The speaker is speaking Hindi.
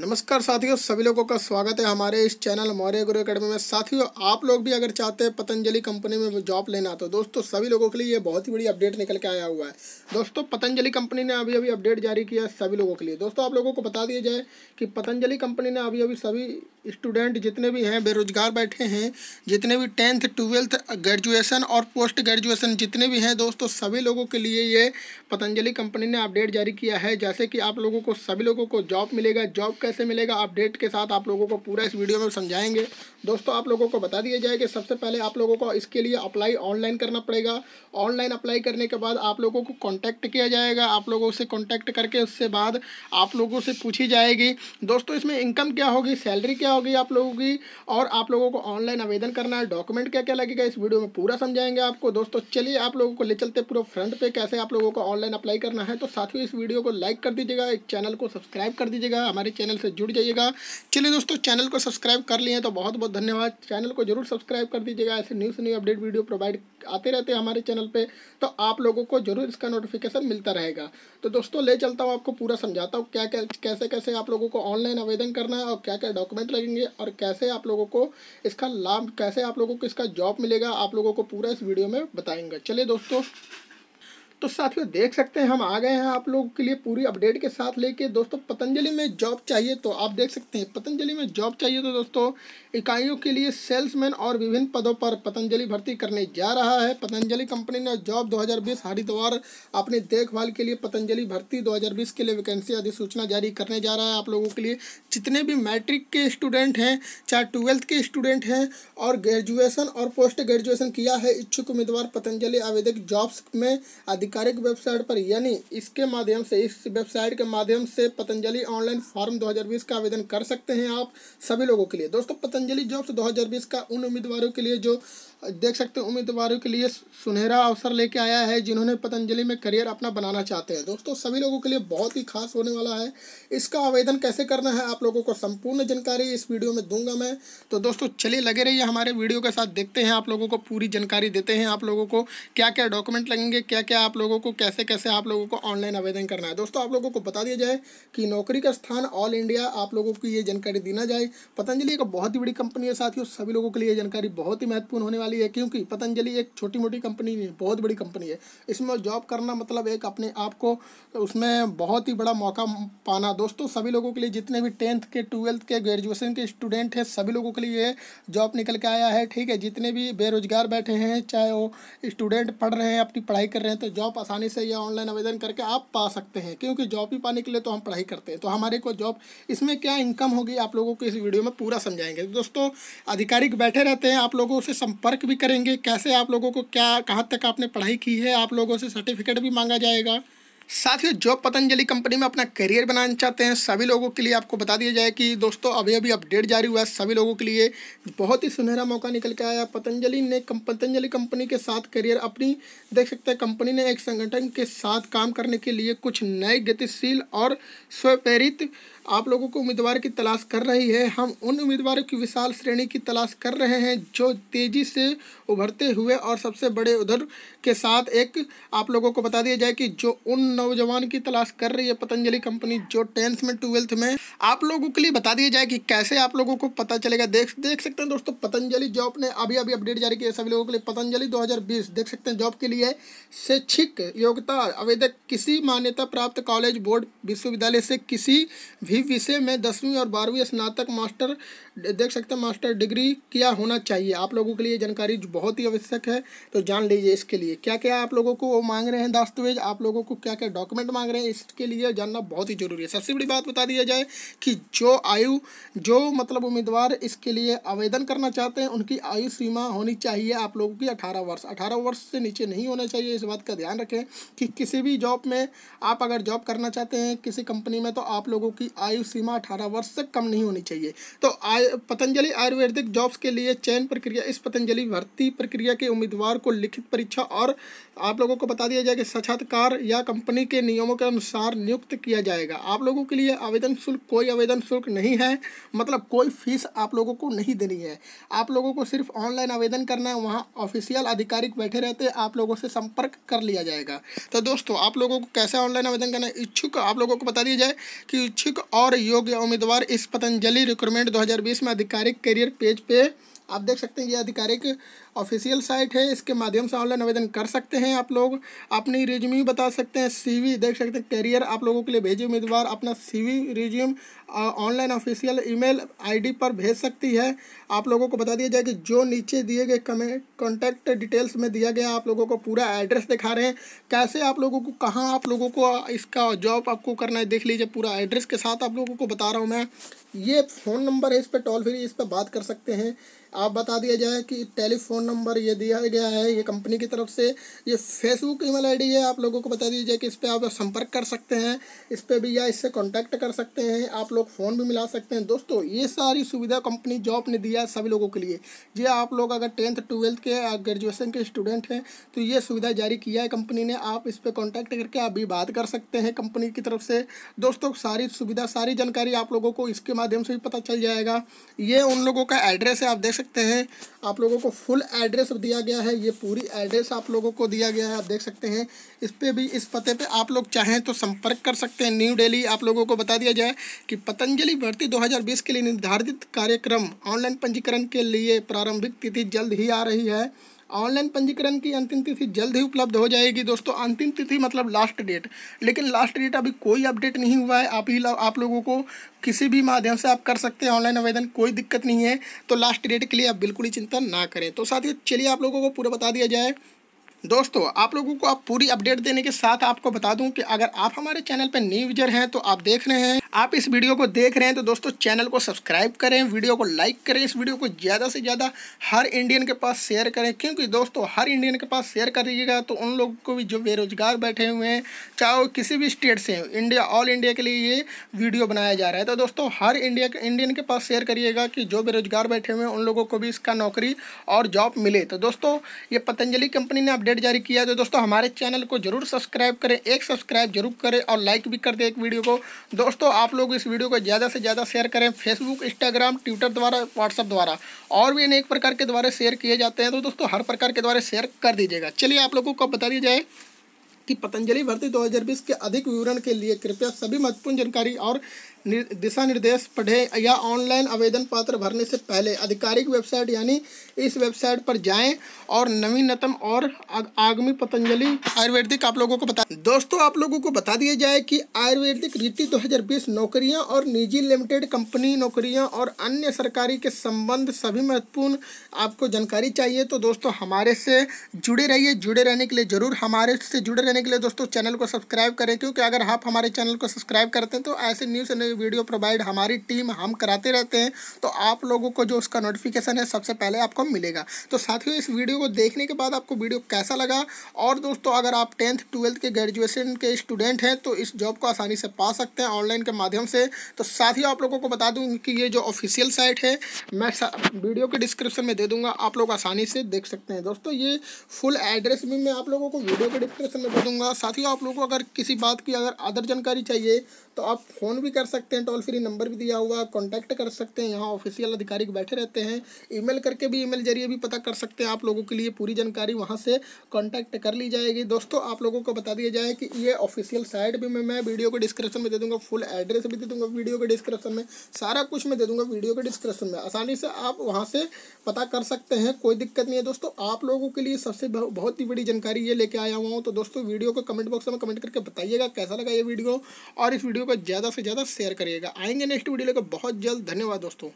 नमस्कार साथियों सभी लोगों का स्वागत है हमारे इस चैनल मौर्य गुरु अकेडमी में साथियों आप लोग भी अगर चाहते हैं पतंजलि कंपनी में जॉब लेना तो दोस्तों सभी लोगों के लिए ये बहुत ही बड़ी अपडेट निकल के आया हुआ है दोस्तों पतंजलि कंपनी ने अभी अभी अपडेट जारी किया है सभी लोगों के लिए दोस्तों आप लोगों को बता दिया जाए कि पतंजलि कंपनी ने अभी अभी सभी स्टूडेंट जितने भी हैं बेरोजगार बैठे हैं जितने भी टेंथ ट्वेल्थ ग्रेजुएशन और पोस्ट ग्रेजुएशन जितने भी हैं दोस्तों सभी लोगों के लिए ये पतंजलि कंपनी ने अपडेट जारी किया है जैसे कि आप लोगों को सभी लोगों को जॉब मिलेगा जॉब कैसे मिलेगा अपडेट के साथ आप लोगों को पूरा इस वीडियो में समझाएंगे दोस्तों आप लोगों को बता दिया जाए कि सबसे पहले आप लोगों को इसके लिए अप्लाई ऑनलाइन करना पड़ेगा ऑनलाइन अप्लाई करने के बाद आप लोगों को कॉन्टैक्ट किया जाएगा आप लोगों से कॉन्टैक्ट करके उससे बाद आप लोगों से पूछी जाएगी दोस्तों इसमें इनकम क्या होगी सैलरी क्या होगी आप लोगों की और आप लोगों को ऑनलाइन आवेदन करना है डॉक्यूमेंट क्या क्या लगेगा इस वीडियो में पूरा समझाएंगे आपको दोस्तों चलिए आप लोगों को ले चलते पूरा फ्रंट पे कैसे आप लोगों को ऑनलाइन अप्लाई करना है तो साथ ही इस वीडियो को लाइक कर दीजिएगा एक चैनल को सब्सक्राइब कर दीजिएगा हमारे चैनल से जुड़ जाइएगा चलिए दोस्तों चैनल को सब्सक्राइब कर लिए तो बहुत बहुत धन्यवाद चैनल को जरूर सब्सक्राइब कर दीजिएगा ऐसे news new update video provide आते रहते हैं हमारे चैनल पे तो आप लोगों को जरूर इसका नोटिफिकेशन मिलता रहेगा तो दोस्तों ले चलता हूँ आपको पूरा समझाता हूँ क्या क्या कैसे कैसे आप लोगों को ऑनलाइन आवेदन करना है और क्या क्या डॉक्यूमेंट लगेंगे और कैसे आप लोगों को इसका लाभ कैसे आप लोगों को इसका जॉब मिलेगा आप लोगों को पूरा इस वीडियो में बताएंगे चलिए दोस्तों तो साथियों देख सकते हैं हम आ गए हैं आप लोगों के लिए पूरी अपडेट के साथ लेके दोस्तों पतंजलि में जॉब चाहिए तो आप देख सकते हैं पतंजलि में जॉब चाहिए तो दोस्तों इकाइयों के लिए सेल्समैन और विभिन्न पदों पर पतंजलि भर्ती करने जा रहा है पतंजलि कंपनी ने जॉब 2020 हरिद्वार अपनी देखभाल के लिए पतंजलि भर्ती दो के लिए वैकेंसी अधिसूचना जारी करने जा रहा है आप लोगों के लिए जितने भी मैट्रिक के स्टूडेंट हैं चाहे ट्वेल्थ के स्टूडेंट हैं और ग्रेजुएसन और पोस्ट ग्रेजुएसन किया है इच्छुक उम्मीदवार पतंजलि आवेदक जॉब्स में अधिक आधिकारिक वेबसाइट पर यानी इसके माध्यम से इस वेबसाइट के माध्यम से पतंजलि ऑनलाइन फॉर्म 2020 का आवेदन कर सकते हैं आप सभी लोगों के लिए दोस्तों पतंजलि जॉब्स 2020 का उन उम्मीदवारों के लिए जो देख सकते हैं उम्मीदवारों के लिए सुनहरा अवसर लेके आया है जिन्होंने पतंजलि में करियर अपना बनाना चाहते हैं दोस्तों सभी लोगों के लिए बहुत ही खास होने वाला है इसका आवेदन कैसे करना है आप लोगों को संपूर्ण जानकारी इस वीडियो में दूंगा मैं तो दोस्तों चलिए लगे रहिए हमारे वीडियो के साथ देखते हैं आप लोगों को पूरी जानकारी देते हैं आप लोगों को क्या क्या डॉक्यूमेंट लगेंगे क्या क्या आप लोगों को कैसे कैसे आप लोगों को ऑनलाइन आवेदन करना है दोस्तों आप लोगों को बता दिया जाए कि नौकरी का स्थान ऑल इंडिया आप लोगों को ये जानकारी देना जाए पतंजलि एक बहुत ही बड़ी कंपनी है साथियों सभी लोगों के लिए जानकारी बहुत ही महत्वपूर्ण होने वाली वाली है क्योंकि पतंजलि एक छोटी मोटी कंपनी नहीं है बहुत बड़ी कंपनी है इसमें जॉब करना मतलब एक अपने आप को उसमें बहुत ही बड़ा मौका पाना दोस्तों सभी लोगों के लिए जितने भी टेंथ के ट्वेल्थ के ग्रेजुएशन के स्टूडेंट हैं सभी लोगों के लिए ये जॉब निकल के आया है ठीक है जितने भी बेरोजगार बैठे हैं चाहे वो स्टूडेंट पढ़ रहे हैं अपनी पढ़ाई कर रहे हैं तो जॉब आसानी से या ऑनलाइन आवेदन करके आप पा सकते हैं क्योंकि जॉब ही पाने के लिए तो हम पढ़ाई करते हैं तो हमारे को जॉब इसमें क्या इनकम होगी आप लोगों को इस वीडियो में पूरा समझाएंगे दोस्तों आधिकारिक बैठे रहते हैं आप लोगों से संपर्क चेक भी करेंगे कैसे आप लोगों को क्या कहाँ तक आपने पढ़ाई की है आप लोगों से सर्टिफिकेट भी मांगा जाएगा साथ ही जो पतंजलि कंपनी में अपना करियर बनाना चाहते हैं सभी लोगों के लिए आपको बता दिया जाए कि दोस्तों अभी अभी अपडेट जारी हुआ है सभी लोगों के लिए बहुत ही सुनहरा मौका निकल के आया पतंजलि ने पतंजलि कंपनी के साथ करियर अपनी देख सकते हैं कंपनी ने एक संगठन के साथ काम करने के लिए कुछ नए गतिशील और स्वप्रेरित आप लोगों को उम्मीदवार की तलाश कर रही है हम उन उम्मीदवारों की विशाल श्रेणी की तलाश कर रहे हैं जो तेज़ी से उभरते हुए और सबसे बड़े उधर के साथ एक आप लोगों को बता दिया जाए कि जो उन नौजवान की तलाश कर रही है पतंजलि कंपनी जो टेंथ में ट्वेल्थ में आप लोगों के लिए बता दिया जाए कि कैसे आप लोगों को पता चलेगा देख देख सकते हैं दोस्तों पतंजलि जॉब ने अभी अभी अपडेट जारी किया सभी लोगों के लिए पतंजलि दो देख सकते हैं जॉब के लिए शैक्षिक योग्यता आवेदक किसी मान्यता प्राप्त कॉलेज बोर्ड विश्वविद्यालय से किसी भी विषय में दसवीं और बारहवीं स्नातक मास्टर देख सकते हैं मास्टर डिग्री किया होना चाहिए आप लोगों के लिए जानकारी बहुत ही आवश्यक है तो जान लीजिए इसके लिए क्या क्या आप लोगों को वो मांग रहे हैं दस्तावेज आप लोगों को क्या क्या डॉक्यूमेंट मांग रहे हैं इसके लिए जानना बहुत ही जरूरी है सबसे बड़ी बात बता दिया जाए कि जो आयु जो मतलब उम्मीदवार इसके लिए आवेदन करना चाहते हैं उनकी आयु सीमा होनी चाहिए आप लोगों की अठारह वर्ष अठारह वर्ष से नीचे नहीं होना चाहिए इस बात का ध्यान रखें कि किसी भी जॉब में आप अगर जॉब करना चाहते हैं किसी कंपनी में तो आप लोगों की आयु सीमा अठारह वर्ष से कम नहीं होनी चाहिए तो आय पतंजलि आयुर्वेदिक जॉब्स के लिए चयन प्रक्रिया इस पतंजलि भर्ती प्रक्रिया के उम्मीदवार को लिखित परीक्षा और आप लोगों को बता दिया जाए कि साक्षात्कार या कंपनी के नियमों के अनुसार नियुक्त किया जाएगा आप लोगों के लिए आवेदन शुल्क कोई आवेदन शुल्क नहीं है मतलब कोई फीस आप लोगों को नहीं देनी है आप लोगों को सिर्फ ऑनलाइन आवेदन करना है वहाँ ऑफिशियल आधिकारिक बैठे रहते हैं आप लोगों से संपर्क कर लिया जाएगा तो दोस्तों आप लोगों को कैसे ऑनलाइन आवेदन करना है इच्छुक आप लोगों को बता दिया जाए कि इच्छुक और योग्य उम्मीदवार इस पतंजलि रिक्रूटमेंट 2020 में आधिकारिक करियर पेज पे आप देख सकते हैं ये आधिकारिक ऑफिशियल साइट है इसके माध्यम से ऑनलाइन आवेदन कर सकते हैं आप लोग अपनी रिज्यूम बता सकते हैं सीवी देख सकते हैं कैरियर आप लोगों के लिए भेजे उम्मीदवार अपना CV resume online official email ID पर भेज सकती है आप लोगों को बता दिया जाए कि जो नीचे दिए गए कॉन्टैक्ट डिटेल्स में दिया गया आप लोगों को पूरा एड्रेस दिखा रहे हैं कैसे आप लोगों को कहाँ आप लोगों को इसका जॉब आपको करना है देख लीजिए पूरा एड्रेस के साथ आप लोगों को बता रहा हूँ मैं ये फ़ोन नंबर है इस पर टोल फ्री इस पर बात कर सकते हैं आप बता दिया जाए कि टेलीफोन नंबर ये दिया गया है ये कंपनी की तरफ से ये फेसबुक ईमेल आईडी है आप लोगों को बता दिया जाए कि इस पर आप संपर्क कर सकते हैं इस पर भी या इससे कॉन्टैक्ट कर सकते हैं आप लोग फ़ोन भी मिला सकते हैं दोस्तों ये सारी सुविधा कंपनी जॉब ने दिया है सभी लोगों के लिए ये आप लोग अगर टेंथ ट्वेल्थ के ग्रेजुएसन के स्टूडेंट हैं तो ये सुविधा जारी किया है कंपनी ने आप इस पर कॉन्टैक्ट करके आप भी बात कर सकते हैं कंपनी की तरफ से दोस्तों सारी सुविधा सारी जानकारी आप लोगों को इसके माध्यम से भी पता चल जाएगा ये उन लोगों का एड्रेस है आप देख सकते सकते हैं आप लोगों को फुल एड्रेस दिया गया है ये पूरी एड्रेस आप लोगों को दिया गया है आप देख सकते हैं इस पर भी इस पते पे आप लोग चाहें तो संपर्क कर सकते हैं न्यू डेली आप लोगों को बता दिया जाए कि पतंजलि भर्ती 2020 के लिए निर्धारित कार्यक्रम ऑनलाइन पंजीकरण के लिए प्रारंभिक तिथि जल्द ही आ रही है ऑनलाइन पंजीकरण की अंतिम तिथि जल्द ही उपलब्ध हो जाएगी दोस्तों अंतिम तिथि मतलब लास्ट डेट लेकिन लास्ट डेट अभी कोई अपडेट नहीं हुआ है आप ही आप लोगों को किसी भी माध्यम से आप कर सकते हैं ऑनलाइन आवेदन कोई दिक्कत नहीं है तो लास्ट डेट के लिए आप बिल्कुल ही चिंता ना करें तो साथ ही चलिए आप लोगों को पूरा बता दिया जाए दोस्तों आप लोगों को आप पूरी अपडेट देने के साथ आपको बता दूं कि अगर आप हमारे चैनल पर न्यू यूजर हैं तो आप देख रहे हैं आप इस वीडियो को देख रहे हैं तो दोस्तों चैनल को सब्सक्राइब करें वीडियो को लाइक करें इस वीडियो को ज़्यादा से ज़्यादा हर इंडियन के पास शेयर करें क्योंकि दोस्तों हर इंडियन के पास शेयर करिएगा तो उन लोगों को भी जो बेरोजगार बैठे हुए हैं चाहे वो किसी भी स्टेट से इंडिया ऑल इंडिया के लिए ये वीडियो बनाया जा रहा है तो दोस्तों हर इंडिया के इंडियन के पास शेयर करिएगा कि जो बेरोजगार बैठे हुए हैं उन लोगों को भी इसका नौकरी और जॉब मिले तो दोस्तों ये पतंजलि कंपनी ने अपडेट अपडेट जारी किया तो दोस्तों हमारे चैनल को जरूर सब्सक्राइब करें एक सब्सक्राइब जरूर करें और लाइक भी कर दें एक वीडियो को दोस्तों आप लोग इस वीडियो को ज़्यादा से ज़्यादा शेयर करें फेसबुक इंस्टाग्राम ट्विटर द्वारा व्हाट्सअप द्वारा और भी अनेक प्रकार के द्वारा शेयर किए जाते हैं तो दोस्तों हर प्रकार के द्वारा शेयर कर दीजिएगा चलिए आप लोगों को बता दिया जाए कि पतंजलि भर्ती 2020 के अधिक विवरण के लिए कृपया सभी महत्वपूर्ण जानकारी और दिशा निर्देश पढ़े या ऑनलाइन आवेदन पत्र भरने से पहले आधिकारिक वेबसाइट यानी इस वेबसाइट पर जाएं और नवीनतम और आगमी पतंजलि आयुर्वेदिक आप लोगों को बता दोस्तों आप लोगों को बता दिया जाए कि आयुर्वेदिक रीति 2020 नौकरियां और निजी लिमिटेड कंपनी नौकरियां और अन्य सरकारी के संबंध सभी महत्वपूर्ण आपको जानकारी चाहिए तो दोस्तों हमारे से जुड़े रहिए जुड़े रहने के लिए ज़रूर हमारे से जुड़े रहने के लिए दोस्तों चैनल को सब्सक्राइब करें क्योंकि अगर आप हमारे चैनल को सब्सक्राइब करते हैं तो ऐसे न्यूज़ वीडियो प्रोवाइड हमारी टीम हम कराते रहते हैं तो आप लोगों को जो उसका नोटिफिकेशन है सबसे पहले आपको मिलेगा तो साथियों इस वीडियो को देखने के बाद आपको वीडियो कैसा लगा और दोस्तों अगर आप टेंथ ट्वेल्थ के ग्रेजुएशन के स्टूडेंट हैं तो इस जॉब को आसानी से पा सकते हैं ऑनलाइन के माध्यम से तो साथ ही आप लोगों को बता दूँ कि ये जो ऑफिशियल साइट है मैं वीडियो के डिस्क्रिप्शन में दे दूँगा आप लोग आसानी से देख सकते हैं दोस्तों ये फुल एड्रेस भी मैं आप लोगों को वीडियो के डिस्क्रिप्शन में दे दूँगा ही आप लोगों को अगर किसी बात की अगर अदर जानकारी चाहिए तो आप फ़ोन भी कर सकते सकते हैं टोल तो फ्री नंबर भी दिया हुआ कॉन्टैक्ट कर सकते हैं यहाँ ऑफिशियल अधिकारी बैठे रहते हैं ईमेल करके भी ईमेल जरिए भी पता कर सकते हैं आप लोगों के लिए पूरी जानकारी वहाँ से कॉन्टैक्ट कर ली जाएगी दोस्तों आप लोगों को बता दिया जाए कि ये ऑफिशियल साइट भी मैं वीडियो को डिस्क्रिप्शन में दे दूँगा फुल एड्रेस भी दे दूँगा वीडियो के डिस्क्रिप्शन में सारा कुछ मैं दे दूँगा वीडियो के डिस्क्रिप्शन में आसानी से आप वहाँ से पता कर सकते हैं कोई दिक्कत नहीं है दोस्तों आप लोगों के लिए सबसे बहुत ही बड़ी जानकारी ये लेके आया हुआ हूँ तो दोस्तों वीडियो को कमेंट बॉक्स में कमेंट करके बताइएगा कैसा लगा ये वीडियो और इस वीडियो को ज़्यादा से ज़्यादा शेयर शेयर करिएगा आएंगे नेक्स्ट वीडियो लेकर बहुत जल्द धन्यवाद दोस्तों